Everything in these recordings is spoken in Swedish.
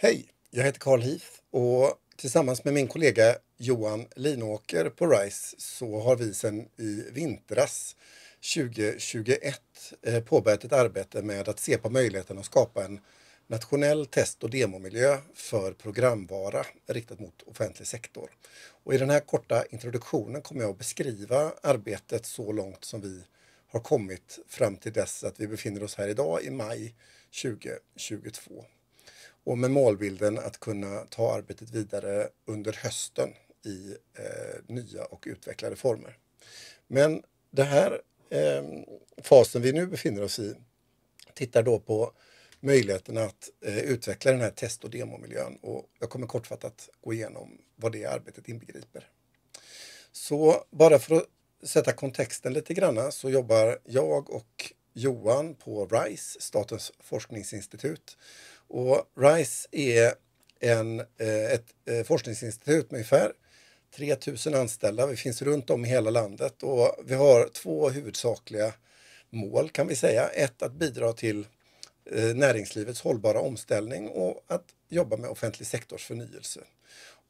Hej, jag heter Carl Hif och tillsammans med min kollega Johan Linåker på RISE så har vi sedan i vintras 2021 eh, påbörjat ett arbete med att se på möjligheten att skapa en nationell test och demomiljö för programvara riktat mot offentlig sektor. Och I den här korta introduktionen kommer jag att beskriva arbetet så långt som vi har kommit fram till dess att vi befinner oss här idag i maj 2022. Och med målbilden att kunna ta arbetet vidare under hösten i eh, nya och utvecklade former. Men den här eh, fasen vi nu befinner oss i tittar då på möjligheten att eh, utveckla den här test och demomiljön och jag kommer kortfattat gå igenom vad det arbetet inbegriper. Så bara för att sätta kontexten lite grann så jobbar jag och Johan på RISE, Statens forskningsinstitut, och RISE är en, eh, ett eh, forskningsinstitut med ungefär 3000 anställda. Vi finns runt om i hela landet och vi har två huvudsakliga mål kan vi säga. Ett att bidra till eh, näringslivets hållbara omställning och att jobba med offentlig sektors förnyelse.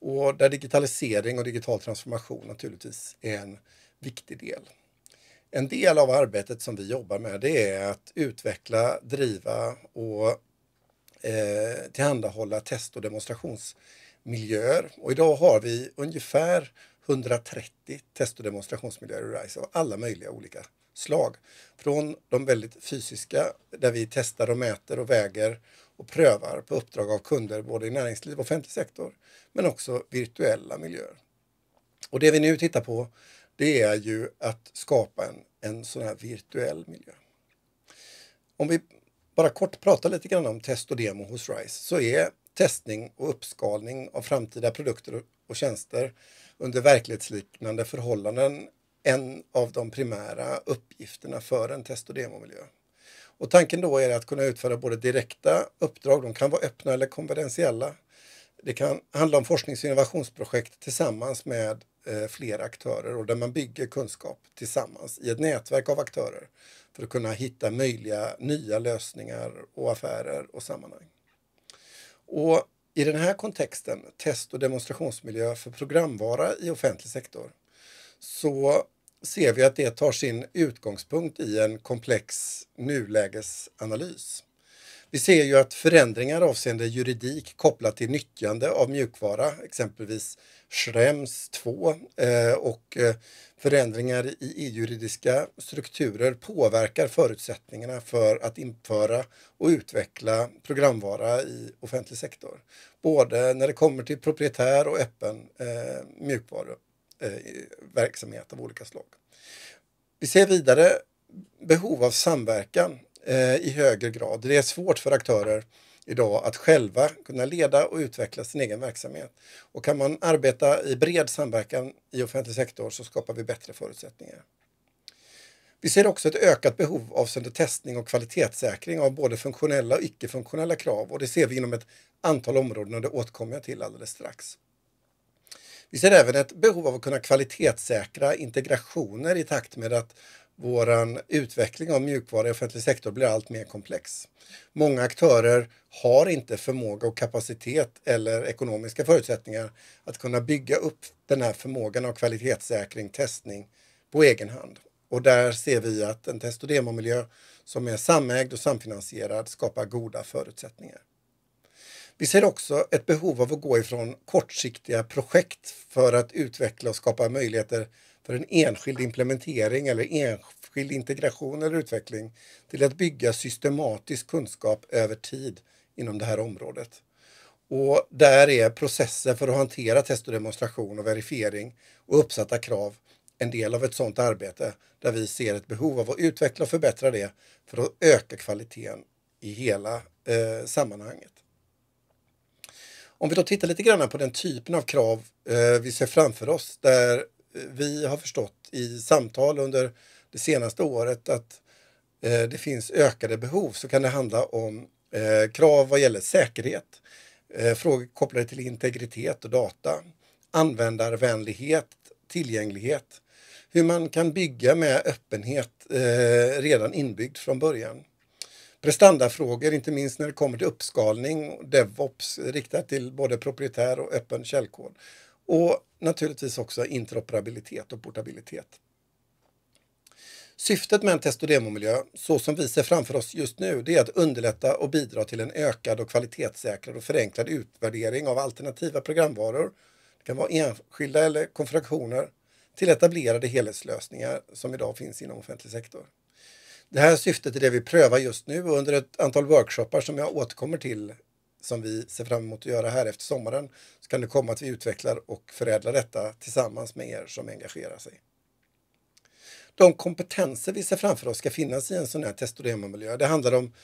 Och där digitalisering och digital transformation naturligtvis är en viktig del. En del av arbetet som vi jobbar med det är att utveckla, driva och eh, tillhandahålla test och demonstrationsmiljöer. Och idag har vi ungefär 130 test och demonstrationsmiljöer i RISE av alla möjliga olika slag. Från de väldigt fysiska där vi testar och mäter och väger och prövar på uppdrag av kunder både i näringsliv och offentlig sektor men också virtuella miljöer. Och det vi nu tittar på det är ju att skapa en, en sån här virtuell miljö. Om vi bara kort prata lite grann om test och demo hos RISE så är testning och uppskalning av framtida produkter och tjänster under verklighetsliknande förhållanden en av de primära uppgifterna för en test och demomiljö. Och tanken då är att kunna utföra både direkta uppdrag, de kan vara öppna eller konfidentiella. Det kan handla om forsknings och innovationsprojekt tillsammans med Eh, fler aktörer och där man bygger kunskap tillsammans i ett nätverk av aktörer för att kunna hitta möjliga nya lösningar och affärer och sammanhang. Och I den här kontexten, test och demonstrationsmiljö för programvara i offentlig sektor, så ser vi att det tar sin utgångspunkt i en komplex nulägesanalys. Vi ser ju att förändringar avseende juridik kopplat till nyttjande av mjukvara, exempelvis Schrems 2 eh, och eh, förändringar i EU-juridiska strukturer påverkar förutsättningarna för att införa och utveckla programvara i offentlig sektor. Både när det kommer till proprietär och öppen eh, mjukvaruverksamhet av olika slag. Vi ser vidare behov av samverkan eh, i högre grad. Det är svårt för aktörer idag att själva kunna leda och utveckla sin egen verksamhet. Och kan man arbeta i bred samverkan i offentlig sektor så skapar vi bättre förutsättningar. Vi ser också ett ökat behov avseende testning och kvalitetssäkring av både funktionella och icke-funktionella krav och det ser vi inom ett antal områden och det återkommer jag till alldeles strax. Vi ser även ett behov av att kunna kvalitetssäkra integrationer i takt med att vår utveckling av mjukvara i offentlig sektor blir allt mer komplex. Många aktörer har inte förmåga och kapacitet eller ekonomiska förutsättningar att kunna bygga upp den här förmågan av kvalitetssäkring, testning på egen hand. Och där ser vi att en test och demomiljö som är samägd och samfinansierad skapar goda förutsättningar. Vi ser också ett behov av att gå ifrån kortsiktiga projekt för att utveckla och skapa möjligheter för en enskild implementering eller enskild integration eller utveckling till att bygga systematisk kunskap över tid inom det här området. Och där är processer för att hantera test och demonstration och verifiering och uppsatta krav en del av ett sådant arbete där vi ser ett behov av att utveckla och förbättra det för att öka kvaliteten i hela eh, sammanhanget. Om vi då tittar lite grann på den typen av krav eh, vi ser framför oss där vi har förstått i samtal under det senaste året att eh, det finns ökade behov så kan det handla om eh, krav vad gäller säkerhet, eh, frågor kopplade till integritet och data, användarvänlighet, tillgänglighet, hur man kan bygga med öppenhet redan inbyggd från början. Prestandafrågor, inte minst när det kommer till uppskalning, DevOps riktat till både proprietär och öppen källkod. Och naturligtvis också interoperabilitet och portabilitet. Syftet med en test och demomiljö, så som vi ser framför oss just nu, det är att underlätta och bidra till en ökad och kvalitetssäkrad och förenklad utvärdering av alternativa programvaror. Det kan vara enskilda eller konfraktioner till etablerade helhetslösningar som idag finns inom offentlig sektor. Det här syftet är det vi prövar just nu och under ett antal workshoppar som jag återkommer till som vi ser fram emot att göra här efter sommaren så kan det komma att vi utvecklar och förädlar detta tillsammans med er som engagerar sig. De kompetenser vi ser framför oss ska finnas i en sån här testodemamiljö. Det handlar om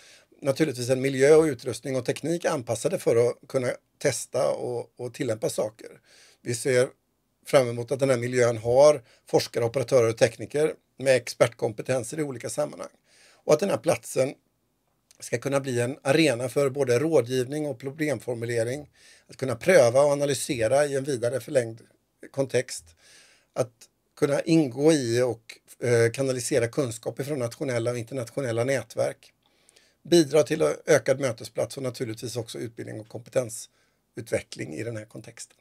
naturligtvis en miljö och utrustning och teknik anpassade för att kunna testa och, och tillämpa saker. Vi ser fram emot att den här miljön har forskare, operatörer och tekniker med expertkompetenser i olika sammanhang. Och att den här platsen ska kunna bli en arena för både rådgivning och problemformulering, att kunna pröva och analysera i en vidare förlängd kontext, att kunna ingå i och eh, kanalisera kunskap ifrån nationella och internationella nätverk, bidra till ökad mötesplats och naturligtvis också utbildning och kompetensutveckling i den här kontexten.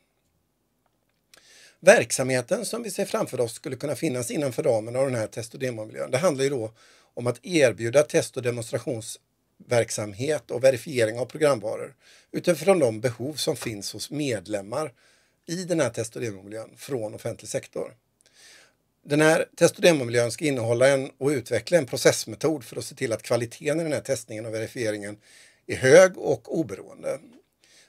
Verksamheten som vi ser framför oss skulle kunna finnas innanför ramen av den här test och demomiljön. Det handlar ju då om att erbjuda test och demonstrations programverksamhet och verifiering av programvaror utifrån de behov som finns hos medlemmar i den här test och demomiljön från offentlig sektor. Den här test och demomiljön ska innehålla en, och utveckla en processmetod för att se till att kvaliteten i den här testningen och verifieringen är hög och oberoende.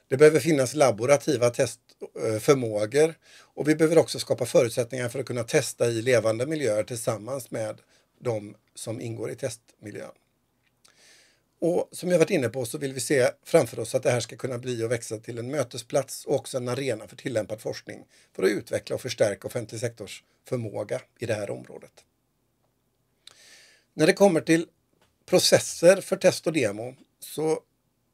Det behöver finnas laborativa testförmågor eh, och vi behöver också skapa förutsättningar för att kunna testa i levande miljöer tillsammans med de som ingår i testmiljön. Och som jag varit inne på så vill vi se framför oss att det här ska kunna bli och växa till en mötesplats och också en arena för tillämpad forskning för att utveckla och förstärka offentlig sektors förmåga i det här området. När det kommer till processer för test och demo så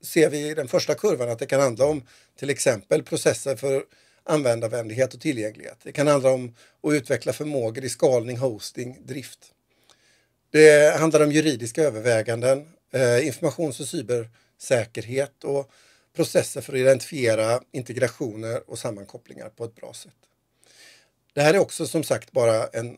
ser vi i den första kurvan att det kan handla om till exempel processer för användarvänlighet och tillgänglighet. Det kan handla om att utveckla förmågor i skalning, hosting, drift. Det handlar om juridiska överväganden, eh, informations och cybersäkerhet och processer för att identifiera integrationer och sammankopplingar på ett bra sätt. Det här är också som sagt bara en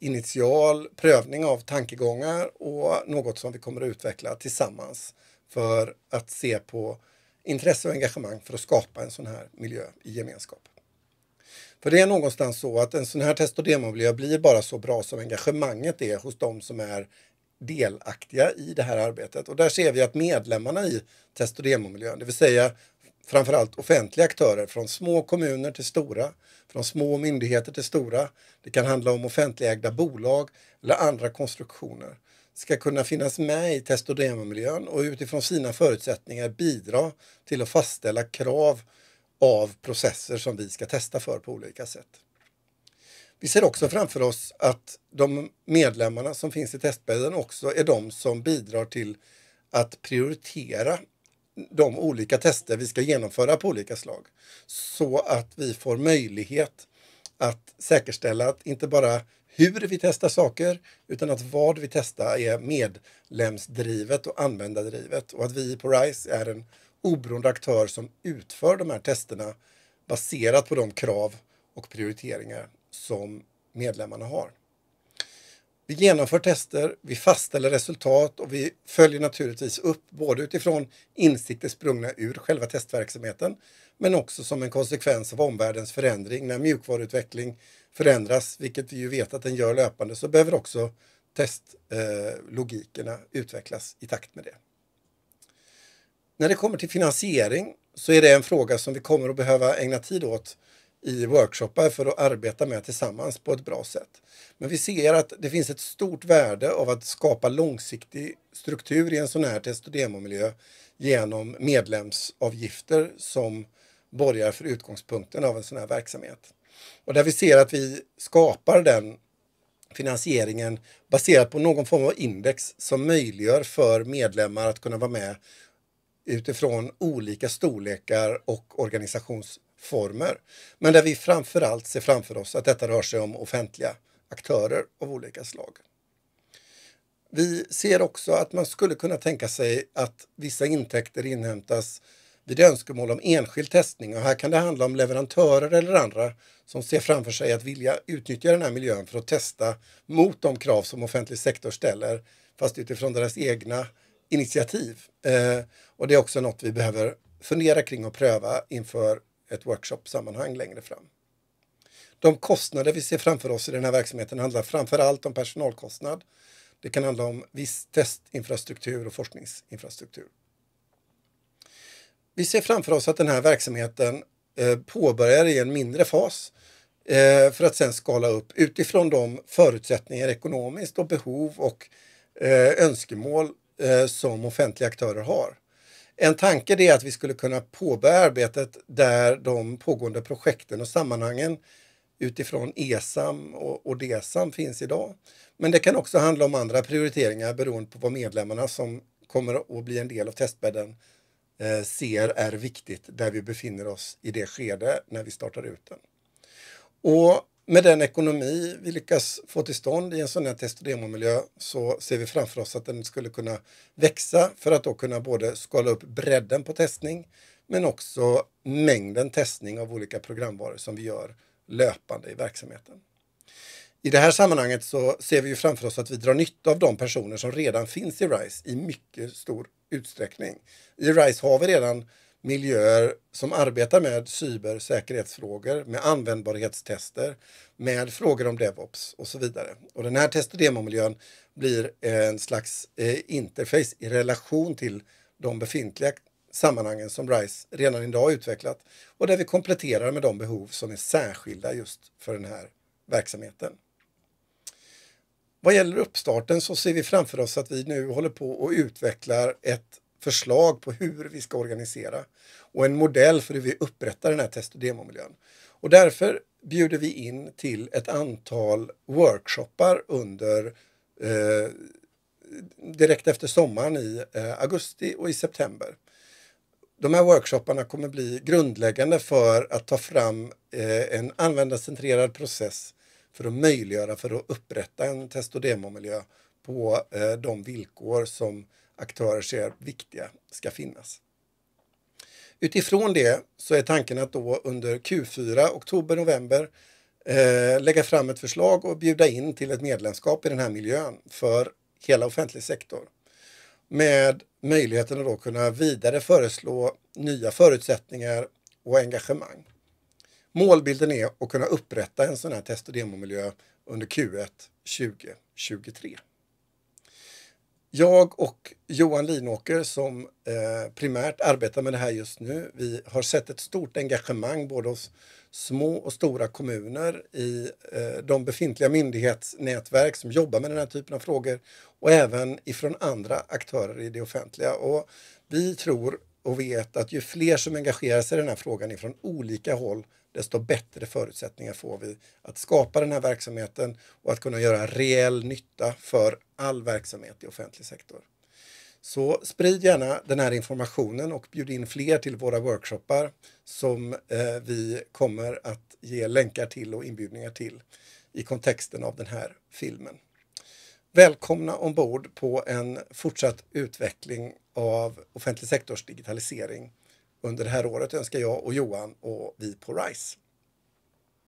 initial prövning av tankegångar och något som vi kommer att utveckla tillsammans för att se på intresse och engagemang för att skapa en sån här miljö i gemenskap. För det är någonstans så att en sån här test och demomiljö blir bara så bra som engagemanget är hos de som är delaktiga i det här arbetet. Och där ser vi att medlemmarna i Test och demomiljön, det vill säga framförallt offentliga aktörer från små kommuner till stora, från små myndigheter till stora. Det kan handla om offentligägda bolag eller andra konstruktioner ska kunna finnas med i test och demomiljön och utifrån sina förutsättningar bidra till att fastställa krav av processer som vi ska testa för på olika sätt. Vi ser också framför oss att de medlemmarna som finns i testbädden också är de som bidrar till att prioritera de olika tester vi ska genomföra på olika slag. Så att vi får möjlighet att säkerställa att inte bara hur vi testar saker utan att vad vi testar är medlemsdrivet och användardrivet och att vi på RISE är en oberoende aktör som utför de här testerna baserat på de krav och prioriteringar som medlemmarna har. Vi genomför tester, vi fastställer resultat och vi följer naturligtvis upp både utifrån insikter sprungna ur själva testverksamheten men också som en konsekvens av omvärldens förändring. När mjukvaruutveckling förändras, vilket vi ju vet att den gör löpande, så behöver också testlogikerna utvecklas i takt med det. När det kommer till finansiering så är det en fråga som vi kommer att behöva ägna tid åt i workshoppar för att arbeta med tillsammans på ett bra sätt. Men vi ser att det finns ett stort värde av att skapa långsiktig struktur i en sån här test och demomiljö genom medlemsavgifter som borgar för utgångspunkten av en sån här verksamhet. Och där vi ser att vi skapar den finansieringen baserat på någon form av index som möjliggör för medlemmar att kunna vara med utifrån olika storlekar och organisations former. Men där vi framför allt ser framför oss att detta rör sig om offentliga aktörer av olika slag. Vi ser också att man skulle kunna tänka sig att vissa intäkter inhämtas vid önskemål om enskild testning och här kan det handla om leverantörer eller andra som ser framför sig att vilja utnyttja den här miljön för att testa mot de krav som offentlig sektor ställer fast utifrån deras egna initiativ. Eh, och det är också något vi behöver fundera kring och pröva inför ett workshop-sammanhang längre fram. De kostnader vi ser framför oss i den här verksamheten handlar framför allt om personalkostnad. Det kan handla om viss testinfrastruktur och forskningsinfrastruktur. Vi ser framför oss att den här verksamheten eh, påbörjar i en mindre fas eh, för att sen skala upp utifrån de förutsättningar ekonomiskt och behov och eh, önskemål som offentliga aktörer har. En tanke är att vi skulle kunna påbörja arbetet där de pågående projekten och sammanhangen utifrån ESAM och, och DSAM finns idag. Men det kan också handla om andra prioriteringar beroende på vad medlemmarna som kommer att bli en del av testbädden eh, ser är viktigt där vi befinner oss i det skede när vi startar ut den. Och med den ekonomi vi lyckas få till stånd i en sån här test och demomiljö så ser vi framför oss att den skulle kunna växa för att då kunna både skala upp bredden på testning men också mängden testning av olika programvaror som vi gör löpande i verksamheten. I det här sammanhanget så ser vi ju framför oss att vi drar nytta av de personer som redan finns i RISE i mycket stor utsträckning. I RISE har vi redan miljöer som arbetar med cybersäkerhetsfrågor, med användbarhetstester, med frågor om DevOps och så vidare. Och den här test och demomiljön blir eh, en slags eh, interface i relation till de befintliga sammanhangen som RISE redan idag utvecklat och där vi kompletterar med de behov som är särskilda just för den här verksamheten. Vad gäller uppstarten så ser vi framför oss att vi nu håller på och utvecklar ett förslag på hur vi ska organisera och en modell för hur vi upprättar den här test och demomiljön. Och därför bjuder vi in till ett antal workshoppar under eh, direkt efter sommaren i eh, augusti och i september. De här workshopparna kommer bli grundläggande för att ta fram eh, en användarcentrerad process för att möjliggöra för att upprätta en test och demomiljö på eh, de villkor som aktörer ser viktiga ska finnas. Utifrån det så är tanken att då under Q4, oktober, november eh, lägga fram ett förslag och bjuda in till ett medlemskap i den här miljön för hela offentlig sektor. Med möjligheten att då kunna vidare föreslå nya förutsättningar och engagemang. Målbilden är att kunna upprätta en sån här test och demomiljö under Q1 2023. Jag och Johan Linåker som eh, primärt arbetar med det här just nu, vi har sett ett stort engagemang både hos små och stora kommuner i eh, de befintliga myndighetsnätverk som jobbar med den här typen av frågor och även ifrån andra aktörer i det offentliga. Och vi tror och vet att ju fler som engagerar sig i den här frågan ifrån olika håll, desto bättre förutsättningar får vi att skapa den här verksamheten och att kunna göra reell nytta för all verksamhet i offentlig sektor. Så sprid gärna den här informationen och bjud in fler till våra workshoppar som eh, vi kommer att ge länkar till och inbjudningar till i kontexten av den här filmen. Välkomna ombord på en fortsatt utveckling av offentlig sektors digitalisering. Under det här året önskar jag och Johan och vi på RISE.